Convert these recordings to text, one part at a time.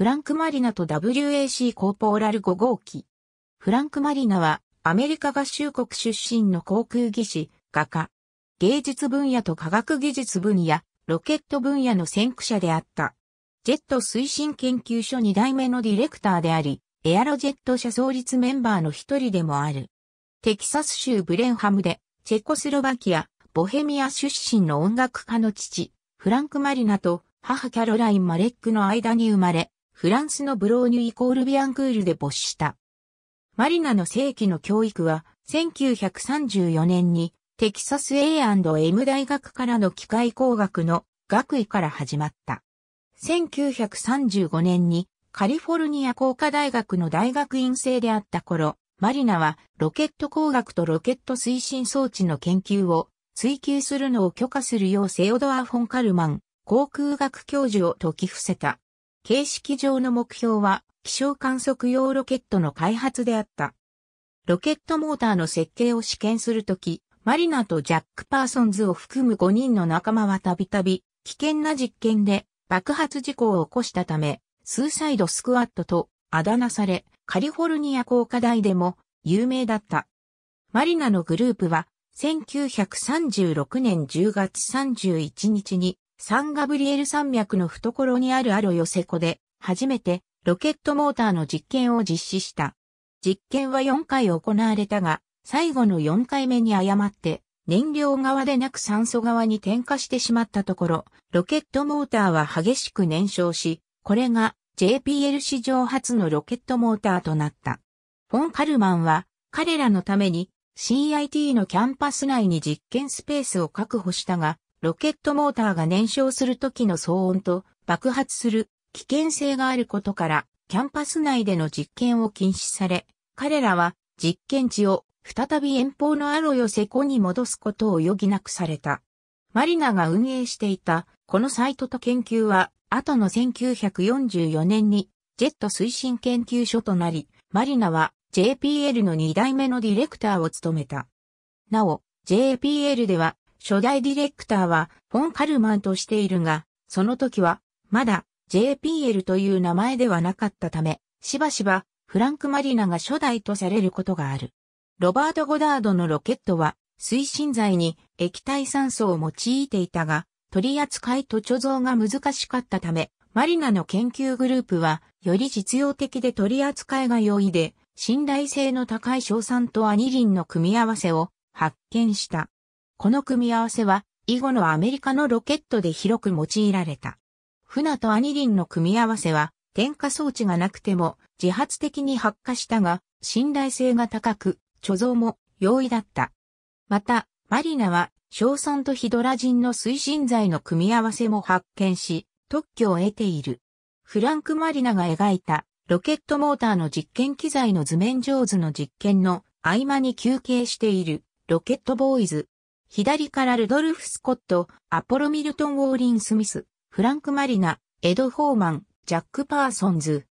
フランク・マリナと WAC コーポーラル5号機。フランク・マリナはアメリカ合衆国出身の航空技師、画家。芸術分野と科学技術分野、ロケット分野の先駆者であった。ジェット推進研究所2代目のディレクターであり、エアロジェット社創立メンバーの一人でもある。テキサス州ブレンハムで、チェコスロバキア、ボヘミア出身の音楽家の父、フランク・マリナと母キャロライン・マレックの間に生まれ、フランスのブローニュイコールビアンクールで没した。マリナの正規の教育は、1934年にテキサス A&M 大学からの機械工学の学位から始まった。1935年にカリフォルニア工科大学の大学院生であった頃、マリナはロケット工学とロケット推進装置の研究を追求するのを許可するようセオドア・フォン・カルマン、航空学教授を解き伏せた。形式上の目標は気象観測用ロケットの開発であった。ロケットモーターの設計を試験するとき、マリナとジャック・パーソンズを含む5人の仲間はたびたび危険な実験で爆発事故を起こしたため、スーサイドスクワットとあだ名され、カリフォルニア工科大でも有名だった。マリナのグループは1936年10月31日にサンガブリエル山脈の懐にあるアロヨセコで、初めてロケットモーターの実験を実施した。実験は4回行われたが、最後の4回目に誤って、燃料側でなく酸素側に点火してしまったところ、ロケットモーターは激しく燃焼し、これが JPL 史上初のロケットモーターとなった。フォン・カルマンは、彼らのために CIT のキャンパス内に実験スペースを確保したが、ロケットモーターが燃焼する時の騒音と爆発する危険性があることから、キャンパス内での実験を禁止され、彼らは実験地を再び遠方のアロヨセコに戻すことを余儀なくされた。マリナが運営していたこのサイトと研究は、後の1944年にジェット推進研究所となり、マリナは JPL の2代目のディレクターを務めた。なお、JPL では初代ディレクターは、フォン・カルマンとしているが、その時は、まだ、JPL という名前ではなかったため、しばしば、フランク・マリナが初代とされることがある。ロバート・ゴダードのロケットは、推進剤に液体酸素を用いていたが、取り扱いと貯蔵が難しかったため、マリナの研究グループは、より実用的で取り扱いが容易で、信頼性の高い硝酸とアニリンの組み合わせを発見した。この組み合わせは、以後のアメリカのロケットで広く用いられた。船とアニリンの組み合わせは、点火装置がなくても自発的に発火したが、信頼性が高く、貯蔵も容易だった。また、マリナは、硝酸とヒドラジンの推進剤の組み合わせも発見し、特許を得ている。フランク・マリナが描いたロケットモーターの実験機材の図面上図の実験の合間に休憩しているロケットボーイズ左からルドルフ・スコット、アポロ・ミルトン・ウォーリン・スミス、フランク・マリナ、エド・ホーマン、ジャック・パーソンズ。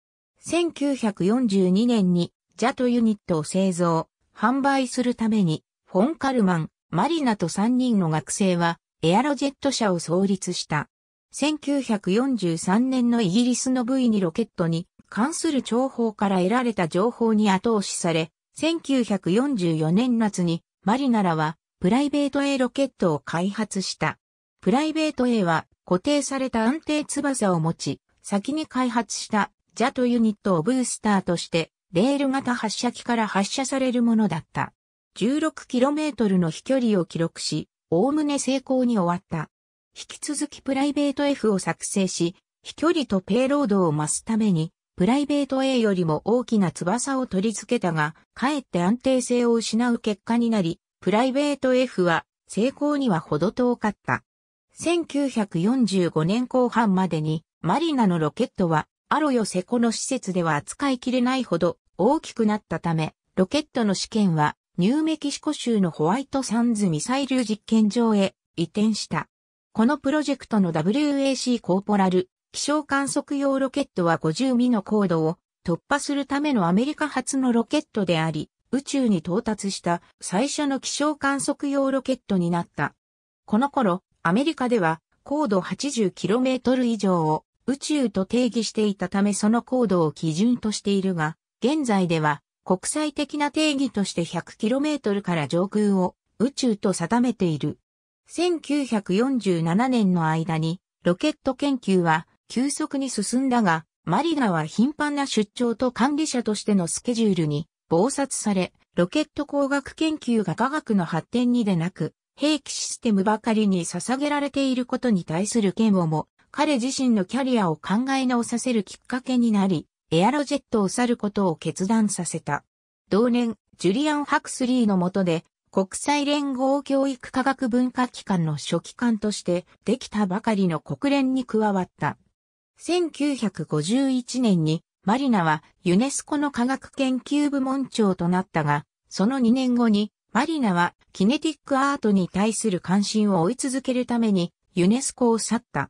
1942年にジャトユニットを製造、販売するために、フォン・カルマン、マリナと3人の学生は、エアロジェット社を創立した。1943年のイギリスの V2 ロケットに関する情報から得られた情報に後押しされ、1944年夏にマリナラはプライベート A ロケットを開発した。プライベート A は固定された安定翼を持ち、先に開発した JAT ユニットをブースターとして、レール型発射機から発射されるものだった。16km の飛距離を記録し、おおむね成功に終わった。引き続きプライベート F を作成し、飛距離とペイロードを増すために、プライベート A よりも大きな翼を取り付けたが、かえって安定性を失う結果になり、プライベート F は成功にはほど遠かった。1945年後半までにマリナのロケットはアロヨセコの施設では扱いきれないほど大きくなったため、ロケットの試験はニューメキシコ州のホワイトサンズミサイル実験場へ移転した。このプロジェクトの WAC コーポラル気象観測用ロケットは50ミの高度を突破するためのアメリカ初のロケットであり、宇宙に到達した最初の気象観測用ロケットになった。この頃、アメリカでは高度 80km 以上を宇宙と定義していたためその高度を基準としているが、現在では国際的な定義として 100km から上空を宇宙と定めている。1947年の間にロケット研究は急速に進んだが、マリナは頻繁な出張と管理者としてのスケジュールに暴殺され、ロケット工学研究が科学の発展にでなく、兵器システムばかりに捧げられていることに対する嫌悪も、彼自身のキャリアを考え直させるきっかけになり、エアロジェットを去ることを決断させた。同年、ジュリアン・ハクスリーの下で、国際連合教育科学文化機関の書記官としてできたばかりの国連に加わった。1951年にマリナはユネスコの科学研究部門長となったが、その2年後にマリナはキネティックアートに対する関心を追い続けるためにユネスコを去った。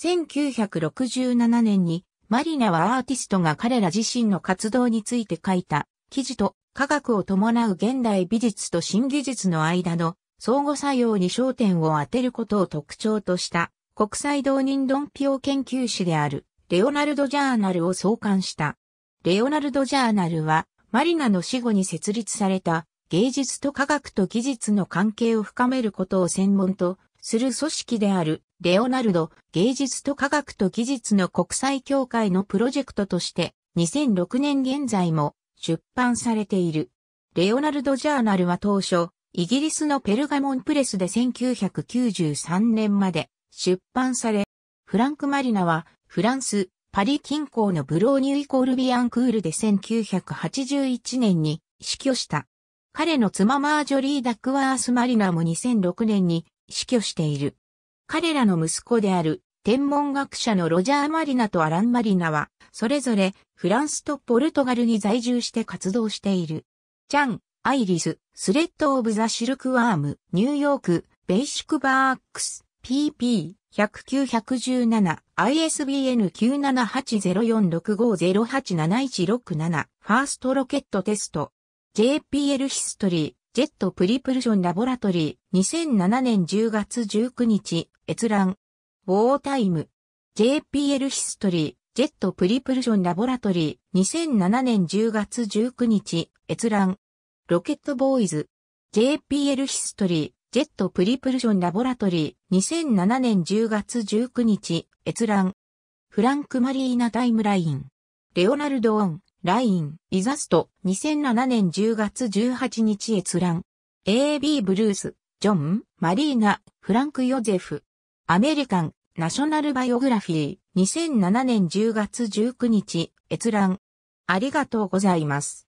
1967年にマリナはアーティストが彼ら自身の活動について書いた記事と科学を伴う現代美術と新技術の間の相互作用に焦点を当てることを特徴とした国際同人論評研究士であるレオナルド・ジャーナルを創刊した。レオナルド・ジャーナルは、マリナの死後に設立された芸術と科学と技術の関係を深めることを専門とする組織である、レオナルド芸術と科学と技術の国際協会のプロジェクトとして、2006年現在も出版されている。レオナルド・ジャーナルは当初、イギリスのペルガモンプレスで1993年まで出版され、フランク・マリナはフランス、パリ近郊のブローニュイコールビアンクールで1981年に死去した。彼の妻マージョリー・ダックワース・マリナも2006年に死去している。彼らの息子である天文学者のロジャー・マリナとアラン・マリナは、それぞれフランスとポルトガルに在住して活動している。ジャン、アイリス、スレッド・オブ・ザ・シルク・ワーム、ニューヨーク、ベーシック・バーックス。PP10917 ISBN 9780465087167ファーストロケットテスト JPL ヒストリージェットプリプルションラボラトリー2007年10月19日閲覧ウォータイム JPL ヒストリージェットプリプルションラボラトリー2007年10月19日閲覧ロケットボーイズ JPL ヒストリージェットプリプルションラボラトリー、2007年10月19日、閲覧。フランク・マリーナ・タイムライン。レオナルド・オン、ライン、イザスト、2007年10月18日閲覧。AB ブルース、ジョン、マリーナ、フランク・ヨゼフ。アメリカン、ナショナル・バイオグラフィー、2007年10月19日、閲覧。ありがとうございます。